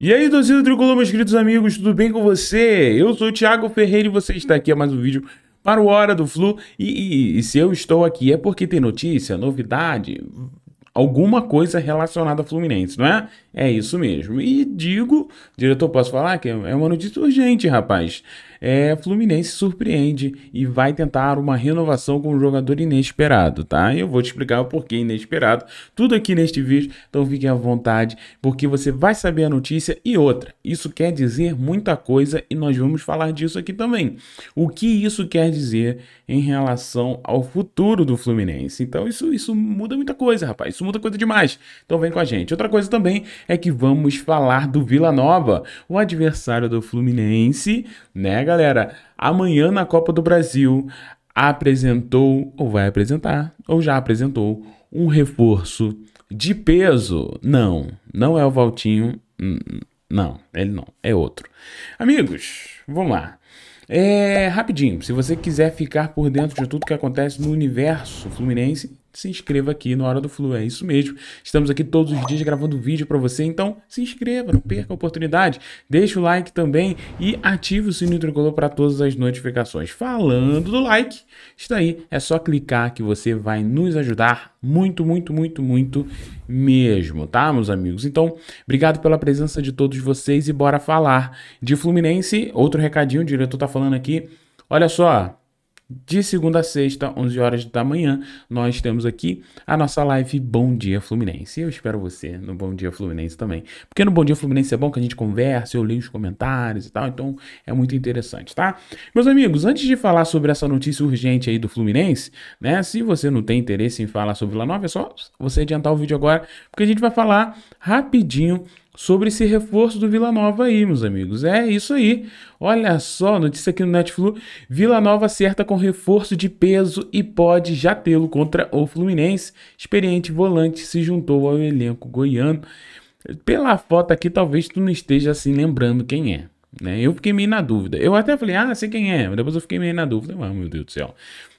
E aí, torcida tricolor, meus queridos amigos, tudo bem com você? Eu sou o Thiago Ferreira e você está aqui a é mais um vídeo para o Hora do Flu. E, e, e se eu estou aqui é porque tem notícia, novidade, alguma coisa relacionada a Fluminense, não é? É isso mesmo. E digo, diretor, posso falar que é uma notícia urgente, rapaz é, Fluminense surpreende e vai tentar uma renovação com um jogador inesperado, tá? Eu vou te explicar o porquê inesperado, tudo aqui neste vídeo, então fiquem à vontade, porque você vai saber a notícia e outra. Isso quer dizer muita coisa e nós vamos falar disso aqui também. O que isso quer dizer em relação ao futuro do Fluminense? Então isso, isso muda muita coisa, rapaz, isso muda coisa demais. Então vem com a gente. Outra coisa também é que vamos falar do Vila Nova, o adversário do Fluminense, né, galera? Amanhã na Copa do Brasil apresentou, ou vai apresentar, ou já apresentou, um reforço de peso. Não, não é o Valtinho. Não, ele não, é outro. Amigos, vamos lá. É, rapidinho, se você quiser ficar por dentro de tudo que acontece no universo fluminense, se inscreva aqui no Hora do Flu. É isso mesmo. Estamos aqui todos os dias gravando vídeo para você, então se inscreva, não perca a oportunidade. Deixa o like também e ative o sininho tricolor para todas as notificações. Falando do like, está aí, é só clicar que você vai nos ajudar muito, muito, muito, muito mesmo, tá, meus amigos? Então, obrigado pela presença de todos vocês e bora falar de Fluminense. Outro recadinho, o diretor tá falando aqui. Olha só, de segunda a sexta, 11 horas da manhã, nós temos aqui a nossa live Bom Dia Fluminense. Eu espero você no Bom Dia Fluminense também. Porque no Bom Dia Fluminense é bom que a gente converse, eu leio os comentários e tal, então é muito interessante, tá? Meus amigos, antes de falar sobre essa notícia urgente aí do Fluminense, né? Se você não tem interesse em falar sobre o Lanova, é só você adiantar o vídeo agora, porque a gente vai falar rapidinho sobre esse reforço do Vila Nova aí, meus amigos. É isso aí. Olha só, notícia aqui no Netflu: Vila Nova acerta com reforço de peso e pode já tê-lo contra o Fluminense. Experiente volante se juntou ao elenco goiano. Pela foto aqui, talvez tu não esteja assim lembrando quem é. Né? Eu fiquei meio na dúvida. Eu até falei, ah, sei quem é, mas depois eu fiquei meio na dúvida. Mas, ah, meu Deus do céu.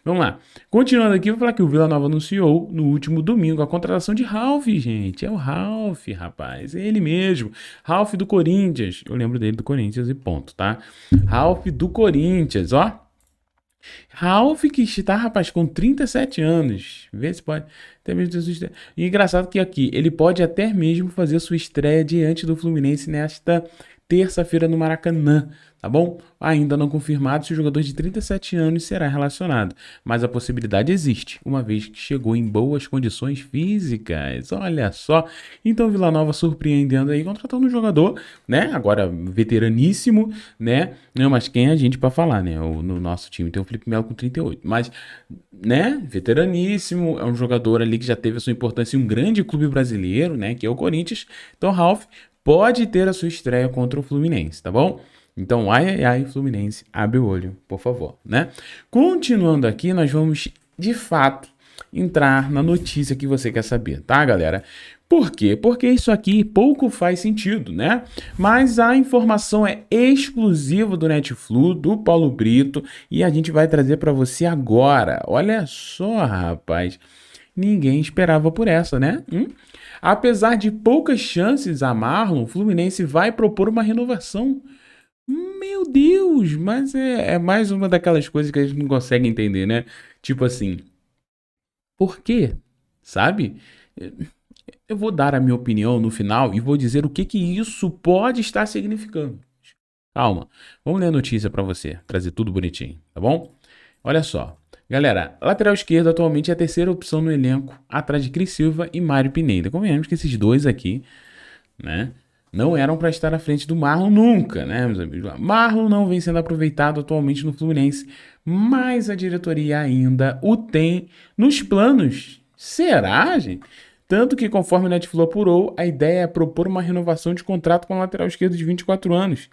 Vamos lá. Continuando aqui, vou falar que o Vila Nova anunciou no último domingo a contratação de Ralph, gente. É o Ralph, rapaz. É ele mesmo. Ralph do Corinthians. Eu lembro dele do Corinthians e ponto, tá? Ralph do Corinthians, ó. Ralph que está, rapaz, com 37 anos. Vê se pode. Até mesmo sua E engraçado que aqui ele pode até mesmo fazer sua estreia diante do Fluminense nesta terça-feira no Maracanã, tá bom? Ainda não confirmado se o jogador de 37 anos será relacionado, mas a possibilidade existe, uma vez que chegou em boas condições físicas. Olha só. Então Vila Nova surpreendendo aí, contratando um jogador, né? Agora veteraníssimo, né? Não, mas quem é a gente para falar, né? O, no nosso time tem o Felipe Melo com 38, mas né? Veteraníssimo, é um jogador ali que já teve a sua importância em um grande clube brasileiro, né, que é o Corinthians. Então, Ralph pode ter a sua estreia contra o Fluminense, tá bom? Então, ai, ai, ai, Fluminense, abre o olho, por favor, né? Continuando aqui, nós vamos, de fato, entrar na notícia que você quer saber, tá, galera? Por quê? Porque isso aqui pouco faz sentido, né? Mas a informação é exclusiva do Netflu, do Paulo Brito, e a gente vai trazer para você agora. Olha só, rapaz. Ninguém esperava por essa, né? Hum? Apesar de poucas chances a Marlon, o Fluminense vai propor uma renovação. Meu Deus, mas é, é mais uma daquelas coisas que a gente não consegue entender, né? Tipo assim, por quê? Sabe? Eu vou dar a minha opinião no final e vou dizer o que, que isso pode estar significando. Calma, vamos ler a notícia para você, trazer tudo bonitinho, tá bom? Olha só, Galera, lateral esquerdo atualmente é a terceira opção no elenco, atrás de Cris Silva e Mário Pineda. Convenhamos que esses dois aqui, né, não eram para estar à frente do Marlon nunca, né, meus amigos? Marlon não vem sendo aproveitado atualmente no Fluminense, mas a diretoria ainda o tem nos planos. Será, gente? Tanto que, conforme o Netflix apurou, a ideia é propor uma renovação de contrato com o lateral esquerdo de 24 anos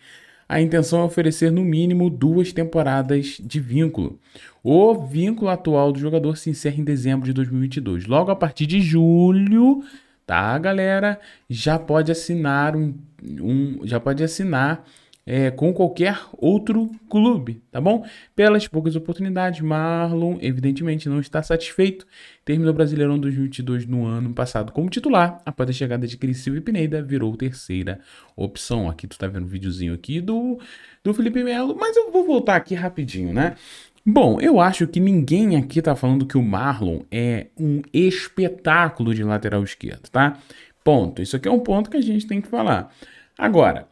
a intenção é oferecer no mínimo duas temporadas de vínculo. O vínculo atual do jogador se encerra em dezembro de 2022. Logo a partir de julho, tá, galera, já pode assinar um, um já pode assinar é, com qualquer outro clube, tá bom? Pelas poucas oportunidades, Marlon, evidentemente, não está satisfeito. Terminou o Brasileirão 2022 no ano passado como titular. Após a chegada de Cris Silva e Pineda, virou terceira opção. Aqui tu tá vendo um videozinho aqui do, do Felipe Melo, mas eu vou voltar aqui rapidinho, né? Bom, eu acho que ninguém aqui tá falando que o Marlon é um espetáculo de lateral esquerdo, tá? Ponto. Isso aqui é um ponto que a gente tem que falar. Agora,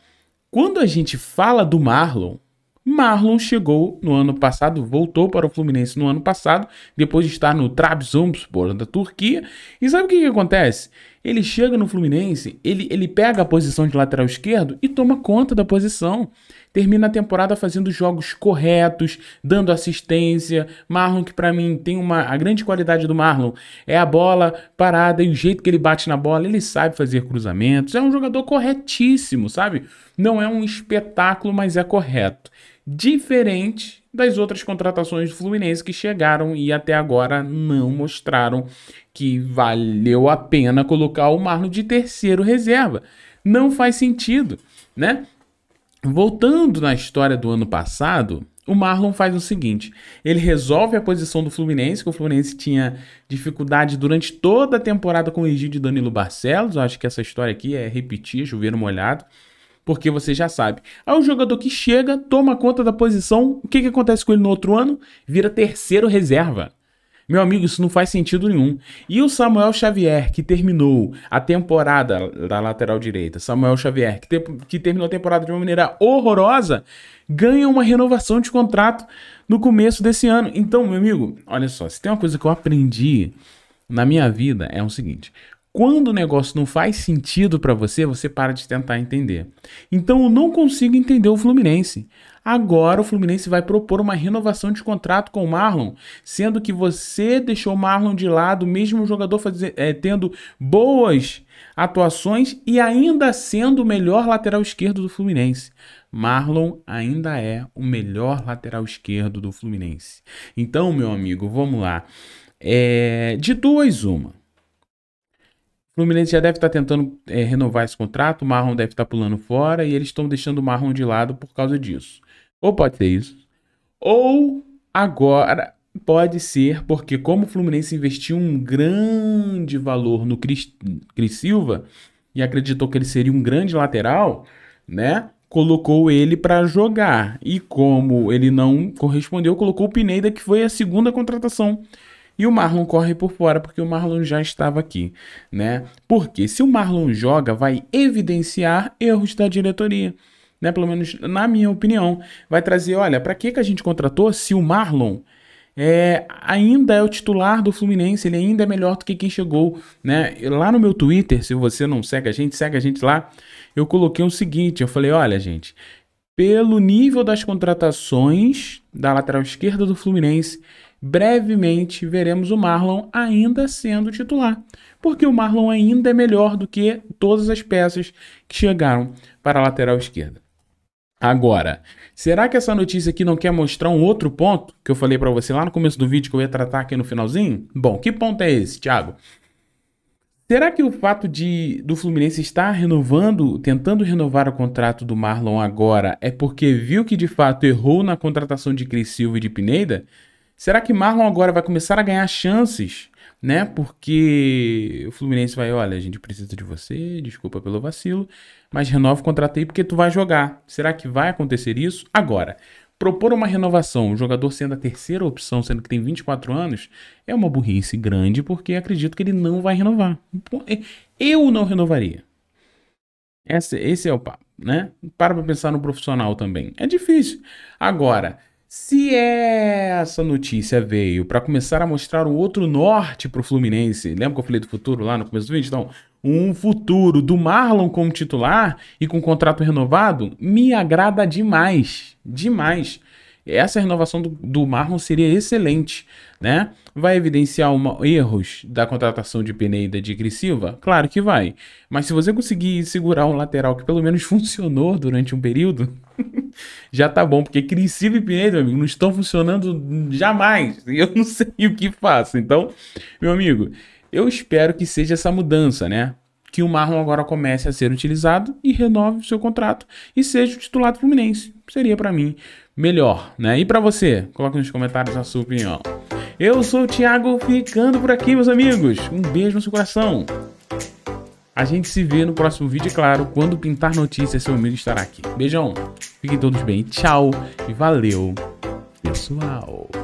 quando a gente fala do Marlon, Marlon chegou no ano passado, voltou para o Fluminense no ano passado, depois de estar no Trabzonspor da Turquia. E sabe o que, que acontece? Ele chega no Fluminense, ele, ele pega a posição de lateral esquerdo e toma conta da posição. Termina a temporada fazendo jogos corretos, dando assistência. Marlon, que para mim tem uma. A grande qualidade do Marlon é a bola parada e o jeito que ele bate na bola. Ele sabe fazer cruzamentos. É um jogador corretíssimo, sabe? Não é um espetáculo, mas é correto. Diferente das outras contratações do Fluminense que chegaram e até agora não mostraram que valeu a pena colocar o Marlon de terceiro reserva. Não faz sentido, né? Voltando na história do ano passado, o Marlon faz o seguinte: ele resolve a posição do Fluminense, que o Fluminense tinha dificuldade durante toda a temporada com o Egídio Danilo Barcelos. Eu acho que essa história aqui é repetir, chover molhado, porque você já sabe. Aí o jogador que chega, toma conta da posição, o que, que acontece com ele no outro ano? Vira terceiro reserva. Meu amigo, isso não faz sentido nenhum. E o Samuel Xavier, que terminou a temporada da lateral direita, Samuel Xavier, que, te que terminou a temporada de uma maneira horrorosa, ganha uma renovação de contrato no começo desse ano. Então, meu amigo, olha só, se tem uma coisa que eu aprendi na minha vida é o seguinte: quando o negócio não faz sentido para você, você para de tentar entender. Então eu não consigo entender o Fluminense. Agora o Fluminense vai propor uma renovação de contrato com o Marlon, sendo que você deixou o Marlon de lado, mesmo o jogador fazer, é, eh, tendo boas atuações e ainda sendo o melhor lateral esquerdo do Fluminense. Marlon ainda é o melhor lateral esquerdo do Fluminense. Então, meu amigo, vamos lá. É, de duas, uma. Fluminense já deve estar tá tentando é, renovar esse contrato, o Marrom deve estar tá pulando fora e eles estão deixando o Marrom de lado por causa disso. Ou pode ser isso. Ou agora pode ser porque, como o Fluminense investiu um grande valor no Cris, Cris Silva e acreditou que ele seria um grande lateral, né? Colocou ele para jogar. E como ele não correspondeu, colocou o Pineda, que foi a segunda contratação e o Marlon corre por fora porque o Marlon já estava aqui, né? Porque se o Marlon joga, vai evidenciar erros da diretoria. Né, pelo menos na minha opinião, vai trazer, olha, para que, que a gente contratou se o Marlon é, ainda é o titular do Fluminense, ele ainda é melhor do que quem chegou, né? Lá no meu Twitter, se você não segue a gente, segue a gente lá. Eu coloquei o seguinte, eu falei, olha, gente, pelo nível das contratações da lateral esquerda do Fluminense, brevemente veremos o Marlon ainda sendo titular, porque o Marlon ainda é melhor do que todas as peças que chegaram para a lateral esquerda. Agora, será que essa notícia aqui não quer mostrar um outro ponto que eu falei para você lá no começo do vídeo que eu ia tratar aqui no finalzinho? Bom, que ponto é esse, Thiago? Será que o fato de do Fluminense estar renovando, tentando renovar o contrato do Marlon agora é porque viu que de fato errou na contratação de Cris Silva e de Pineda? Será que Marlon agora vai começar a ganhar chances, né? Porque o Fluminense vai, olha, a gente precisa de você, desculpa pelo vacilo, mas renova o contrato aí porque tu vai jogar. Será que vai acontecer isso? Agora, propor uma renovação, o jogador sendo a terceira opção, sendo que tem 24 anos, é uma burrice grande porque acredito que ele não vai renovar. Eh, eu não renovaria. Esse, esse é o papo, né? Para pra pensar no profissional também. É difícil. Agora, se essa notícia veio para começar a mostrar um outro norte para o Fluminense, lembra que eu falei do futuro lá no começo do vídeo? Então, um futuro do Marlon como titular e com contrato renovado me agrada demais, demais. Essa renovação do, do Marlon seria excelente, né? Vai evidenciar uma, erros da contratação de Peneida de Cris Silva? Claro que vai. Mas se você conseguir segurar um lateral que pelo menos funcionou durante um período, já tá bom, porque Cris Silva e Peneida, amigo, não estão funcionando jamais. E eu não sei o que faço. Então, meu amigo, eu espero que seja essa mudança, né? que o Marlon agora comece a ser utilizado e renove o seu contrato e seja o titular do Fluminense. Seria para mim melhor, né? E para você? Coloque nos comentários a sua opinião. Eu sou o Thiago, ficando por aqui, meus amigos. Um beijo no seu coração. A gente se vê no próximo vídeo, é claro, quando pintar notícias, seu amigo estará aqui. Beijão, fiquem todos bem, tchau e valeu, pessoal.